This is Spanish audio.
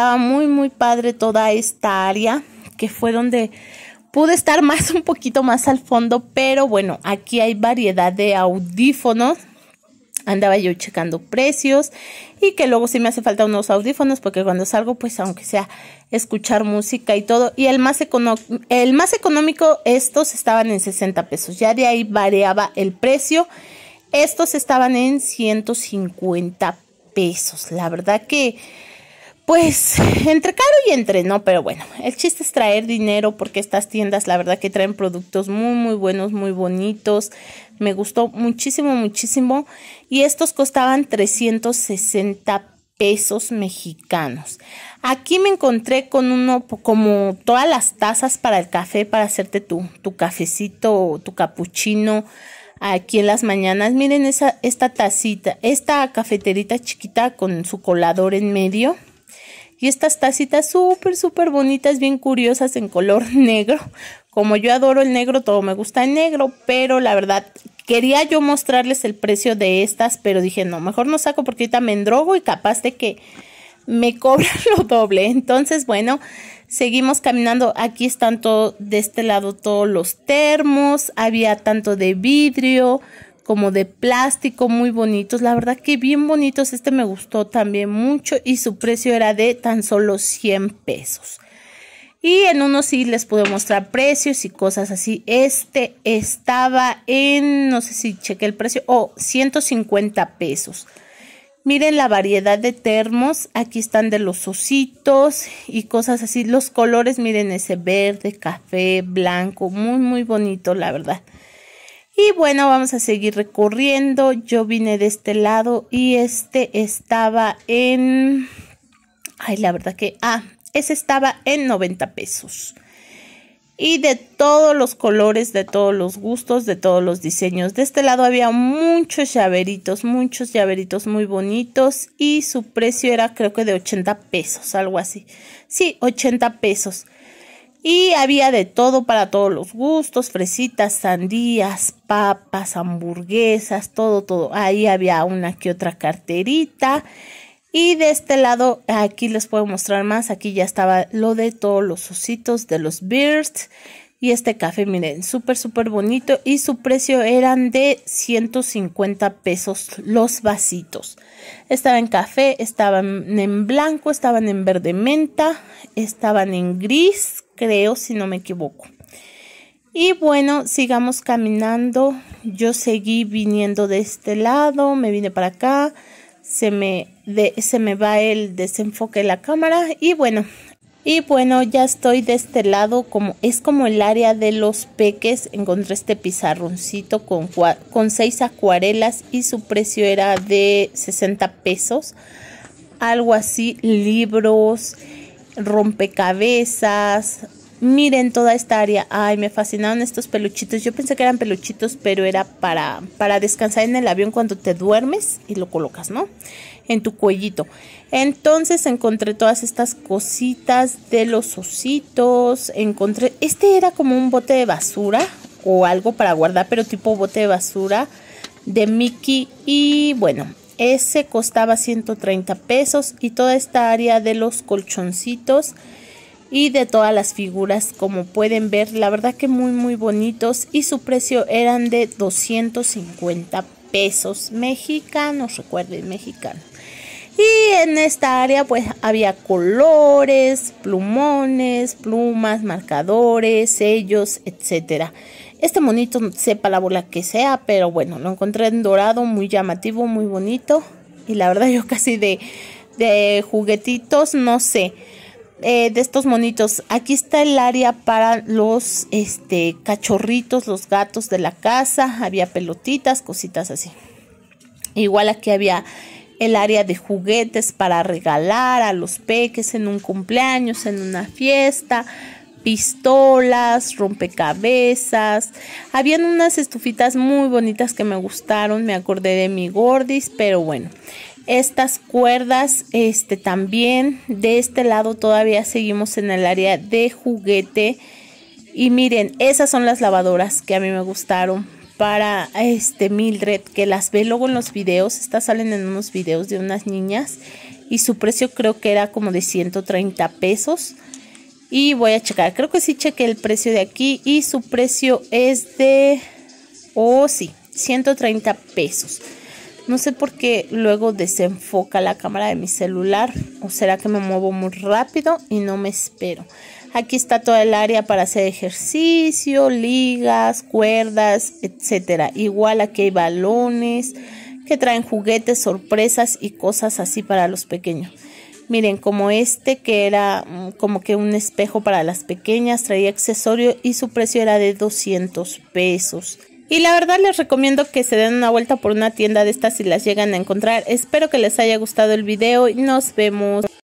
estaba muy, muy padre toda esta área, que fue donde pude estar más un poquito más al fondo, pero bueno, aquí hay variedad de audífonos. Andaba yo checando precios y que luego sí me hace falta unos audífonos porque cuando salgo pues aunque sea escuchar música y todo y el más, el más económico estos estaban en 60 pesos, ya de ahí variaba el precio, estos estaban en 150 pesos, la verdad que pues entre caro y entre no, pero bueno, el chiste es traer dinero porque estas tiendas la verdad que traen productos muy muy buenos, muy bonitos. Me gustó muchísimo, muchísimo y estos costaban 360 pesos mexicanos. Aquí me encontré con uno como todas las tazas para el café para hacerte tu tu cafecito, tu capuchino aquí en las mañanas. Miren esa esta tacita, esta cafeterita chiquita con su colador en medio y estas tacitas súper, súper bonitas, bien curiosas en color negro. Como yo adoro el negro, todo me gusta el negro, pero la verdad quería yo mostrarles el precio de estas, pero dije, no, mejor no saco porque ahorita me endrogo y capaz de que me cobran lo doble. Entonces, bueno, seguimos caminando. Aquí están todo, de este lado todos los termos, había tanto de vidrio como de plástico muy bonitos. La verdad que bien bonitos. Este me gustó también mucho y su precio era de tan solo 100 pesos. Y en uno sí les pude mostrar precios y cosas así. Este estaba en, no sé si chequé el precio, o 150 pesos. Miren la variedad de termos. Aquí están de los ositos y cosas así. Los colores, miren ese verde, café, blanco. Muy, muy bonito, la verdad. Y bueno, vamos a seguir recorriendo. Yo vine de este lado y este estaba en... Ay, la verdad que... Ah, ese estaba en 90 pesos. Y de todos los colores, de todos los gustos, de todos los diseños. De este lado había muchos llaveritos, muchos llaveritos muy bonitos. Y su precio era creo que de 80 pesos, algo así. Sí, 80 pesos. Y había de todo para todos los gustos, fresitas, sandías, papas, hamburguesas, todo, todo. Ahí había una que otra carterita. Y de este lado, aquí les puedo mostrar más. Aquí ya estaba lo de todos los ositos de los Beards. Y este café, miren, súper, súper bonito. Y su precio eran de 150 pesos los vasitos. Estaban en café, estaban en blanco, estaban en verde menta, estaban en gris, creo, si no me equivoco. Y bueno, sigamos caminando. Yo seguí viniendo de este lado, me vine para acá, se me, se me va el desenfoque de la cámara y bueno. Y bueno, ya estoy de este lado, como es como el área de los peques. Encontré este pizarroncito con, con seis acuarelas y su precio era de 60 pesos. Algo así, libros, rompecabezas. Miren toda esta área. Ay, me fascinaron estos peluchitos. Yo pensé que eran peluchitos, pero era para, para descansar en el avión cuando te duermes y lo colocas, ¿no? En tu cuellito. Entonces encontré todas estas cositas de los ositos. Encontré. Este era como un bote de basura o algo para guardar, pero tipo bote de basura de Mickey. Y bueno, ese costaba 130 pesos y toda esta área de los colchoncitos y de todas las figuras como pueden ver la verdad que muy muy bonitos y su precio eran de 250 pesos mexicanos recuerden mexicanos y en esta área pues había colores plumones plumas marcadores sellos etcétera este monito sepa la bola que sea, pero bueno, lo encontré en dorado, muy llamativo, muy bonito. Y la verdad yo casi de, de juguetitos, no sé. Eh, de estos monitos. Aquí está el área para los este, cachorritos, los gatos de la casa. Había pelotitas, cositas así. Igual aquí había el área de juguetes para regalar a los peques en un cumpleaños, en una fiesta pistolas, rompecabezas. Habían unas estufitas muy bonitas que me gustaron, me acordé de mi gordis, pero bueno. Estas cuerdas, este también, de este lado todavía seguimos en el área de juguete. Y miren, esas son las lavadoras que a mí me gustaron para este Mildred, que las ve luego en los videos. Estas salen en unos videos de unas niñas y su precio creo que era como de 130 pesos. Y voy a checar, creo que sí chequé el precio de aquí y su precio es de, oh sí, 130 pesos. No sé por qué luego desenfoca la cámara de mi celular o será que me muevo muy rápido y no me espero. Aquí está toda el área para hacer ejercicio, ligas, cuerdas, etcétera. Igual aquí hay balones que traen juguetes, sorpresas y cosas así para los pequeños. Miren, como este que era mm, como que un espejo para las pequeñas, traía accesorio y su precio era de 200 pesos. Y la verdad les recomiendo que se den una vuelta por una tienda de estas si las llegan a encontrar. Espero que les haya gustado el video y nos vemos.